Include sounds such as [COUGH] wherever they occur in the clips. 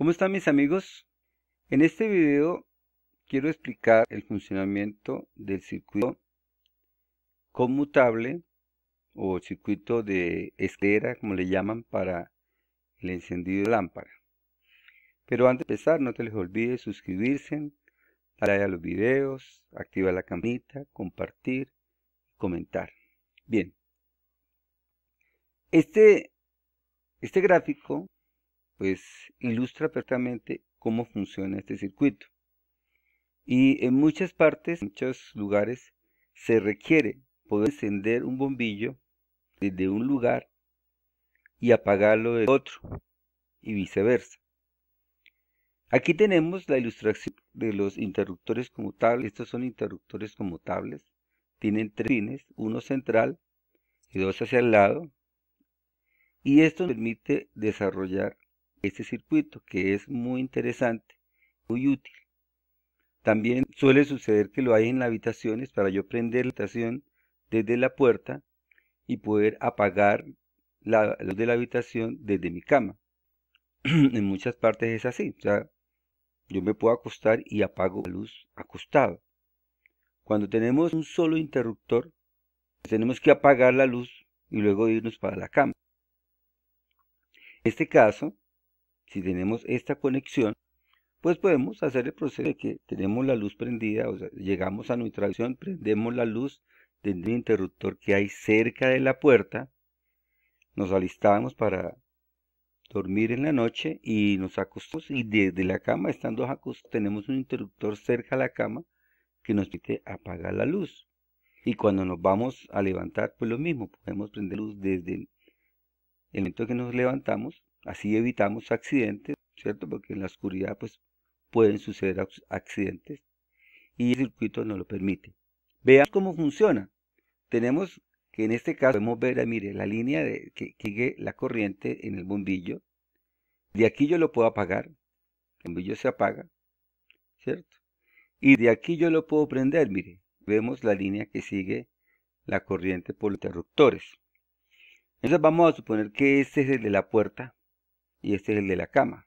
¿Cómo están mis amigos? En este video quiero explicar el funcionamiento del circuito conmutable o circuito de escalera como le llaman, para el encendido de lámpara. Pero antes de empezar, no te les olvides suscribirse, darle a los videos, activar la campanita, compartir comentar. Bien. Este, este gráfico pues ilustra perfectamente cómo funciona este circuito. Y en muchas partes, en muchos lugares, se requiere poder encender un bombillo desde un lugar y apagarlo del otro, y viceversa. Aquí tenemos la ilustración de los interruptores conmutables. Estos son interruptores conmutables. Tienen tres fines, uno central y dos hacia el lado. Y esto nos permite desarrollar este circuito, que es muy interesante, muy útil. También suele suceder que lo hay en las habitaciones para yo prender la habitación desde la puerta y poder apagar la luz de la habitación desde mi cama. [CLEARS THROAT] en muchas partes es así, o sea, yo me puedo acostar y apago la luz acostado. Cuando tenemos un solo interruptor, tenemos que apagar la luz y luego irnos para la cama. En este caso, si tenemos esta conexión, pues podemos hacer el proceso de que tenemos la luz prendida, o sea, llegamos a nuestra habitación, prendemos la luz un interruptor que hay cerca de la puerta, nos alistamos para dormir en la noche y nos acostamos y desde la cama, estando acostados, tenemos un interruptor cerca a la cama que nos permite apagar la luz. Y cuando nos vamos a levantar, pues lo mismo, podemos prender luz desde el momento que nos levantamos Así evitamos accidentes, ¿cierto? Porque en la oscuridad pues pueden suceder accidentes y el circuito no lo permite. Veamos cómo funciona. Tenemos que en este caso podemos ver, mire, la línea de, que, sigue la corriente en el bombillo. De aquí yo lo puedo apagar. El bombillo se apaga, ¿cierto? Y de aquí yo lo puedo prender, mire. Vemos la línea que sigue la corriente por los interruptores. Entonces vamos a suponer que este es el de la puerta y este es el de la cama.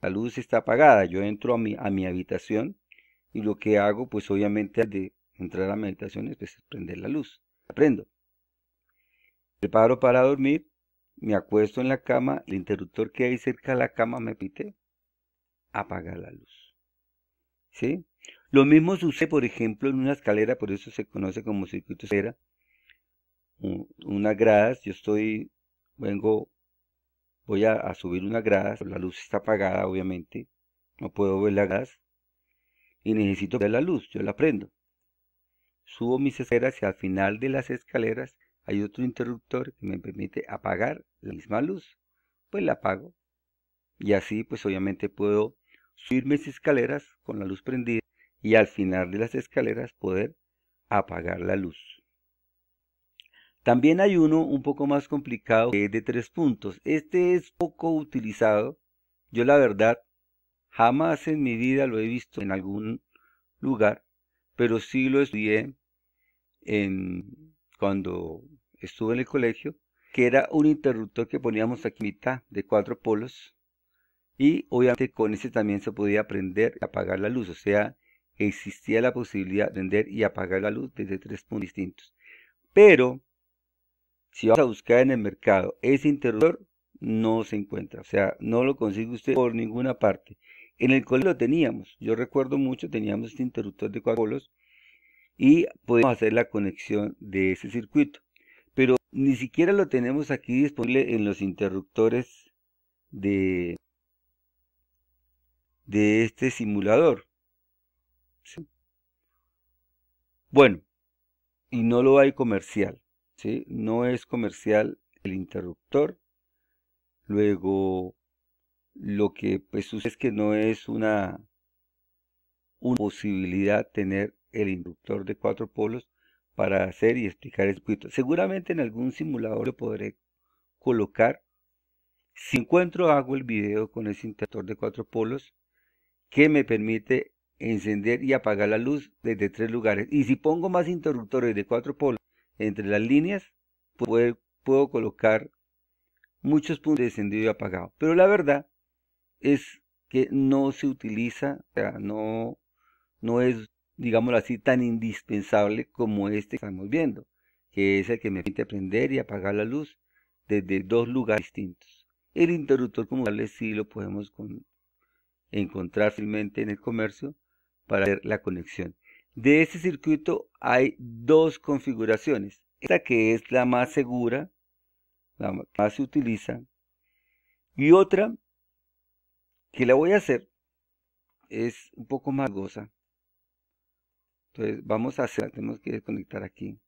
La luz está apagada, yo entro a mi, a mi habitación y lo que hago, pues obviamente al de entrar a mi habitación es pues, prender la luz. Aprendo. Preparo para dormir, me acuesto en la cama, el interruptor que hay cerca de la cama me pite, apaga la luz. ¿Sí? Lo mismo sucede, por ejemplo, en una escalera, por eso se conoce como circuito escalera. Unas gradas, yo estoy, vengo voy a, subir una gradas, la luz está apagada obviamente, no puedo ver la gradas y necesito ver la luz, yo la prendo. Subo mis escaleras y al final de las escaleras hay otro interruptor que me permite apagar la misma luz. Pues la apago y así pues obviamente puedo subir mis escaleras con la luz prendida y al final de las escaleras poder apagar la luz. También hay uno un poco más complicado que es de tres puntos. Este es poco utilizado. Yo la verdad jamás en mi vida lo he visto en algún lugar, pero sí lo estudié en, cuando estuve en el colegio, que era un interruptor que poníamos aquí mitad de cuatro polos y obviamente con ese también se podía prender y apagar la luz, o sea, existía la posibilidad de prender y apagar la luz desde tres puntos distintos. Pero si vas a buscar en el mercado ese interruptor, no se encuentra. O sea, no lo consigue usted por ninguna parte. En el colegio lo teníamos. Yo recuerdo mucho, teníamos este interruptor de cuatro polos y podemos hacer la conexión de ese circuito. Pero ni siquiera lo tenemos aquí disponible en los interruptores de, de este simulador. Bueno, y no lo hay comercial. No es comercial el interruptor. Luego, lo que pues, sucede es que no es una, una posibilidad tener el interruptor de cuatro polos para hacer y explicar el circuito. Seguramente en algún simulador lo podré colocar. Si encuentro, hago el video con ese interruptor de cuatro polos que me permite encender y apagar la luz desde tres lugares. Y si pongo más interruptores de cuatro polos, entre las líneas, puedo colocar muchos puntos de encendido y apagado. Pero la verdad es que no se utiliza, no, no es, digámoslo así, tan indispensable como este que estamos viendo, que es el que me permite prender y apagar la luz desde dos lugares distintos. El interruptor, como tal, sí lo podemos encontrar fácilmente en el comercio para hacer la conexión. De este circuito hay dos configuraciones. Esta que es la más segura, la más se utiliza, y otra que la voy a hacer es un poco más goza. Entonces vamos a hacer, tenemos que desconectar aquí.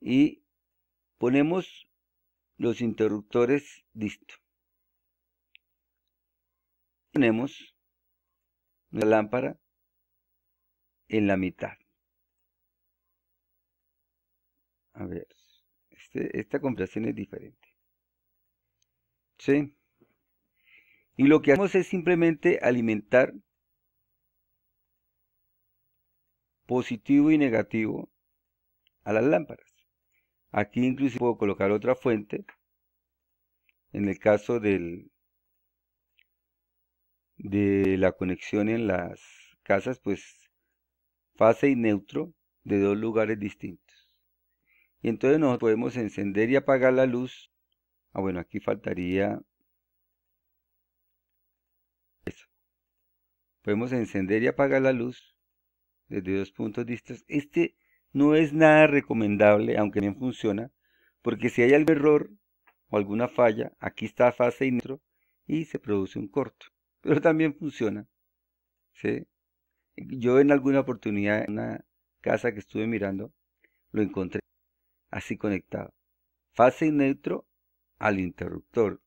Y ponemos los interruptores listo. Ponemos la lámpara en la mitad. A ver, este, esta comparación es diferente. ¿Sí? Y lo que hacemos es simplemente alimentar positivo y negativo a las lámparas. Aquí incluso puedo colocar otra fuente. En el caso del, de la conexión en las casas, pues fase y neutro de dos lugares distintos. Y entonces nos podemos encender y apagar la luz. Ah, bueno, aquí faltaría eso. Podemos encender y apagar la luz desde dos puntos distintos. Este no es nada recomendable, aunque bien funciona, porque si hay algún error o alguna falla, aquí está fase y neutro y se produce un corto. Pero también funciona. ¿sí? Yo en alguna oportunidad, en una casa que estuve mirando, lo encontré así conectado. Fase y neutro al interruptor.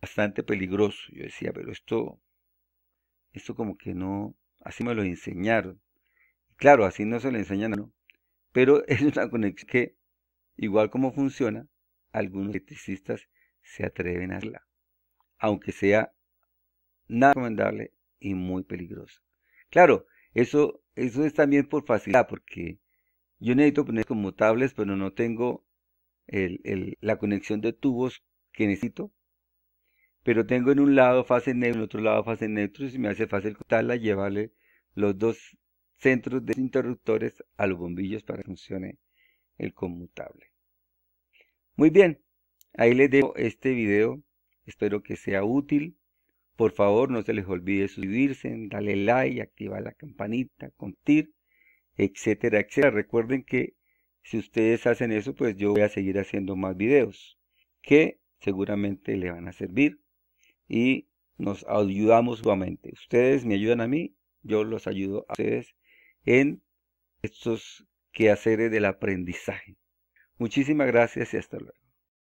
Bastante peligroso. Yo decía, pero esto, esto como que no, así me lo enseñaron. Claro, así no se lo enseñan, ¿no? Pero [LAUGHS] es una conexión que, igual como funciona, algunos electricistas se atreven a hacerla. Aunque sea nada recomendable y muy peligroso. Claro, eso, eso es también por facilidad, porque yo necesito poner conmutables, pero no tengo la conexión de tubos que necesito. Pero tengo en un lado fase neutro, en otro lado fase neutro, y me hace fácil conectarla llevarle los dos centros de interruptores a los bombillos para que funcione el conmutable. Muy bien, ahí les dejo este video. Espero que sea útil. Por favor, no se les olvide suscribirse, darle like, activar la campanita, compartir, etcétera, etcétera. Recuerden que si ustedes hacen eso, pues yo voy a seguir haciendo más videos que seguramente le van a servir y nos ayudamos nuevamente. Ustedes me ayudan a mí, yo los ayudo a ustedes en estos quehaceres del aprendizaje. Muchísimas gracias y hasta luego.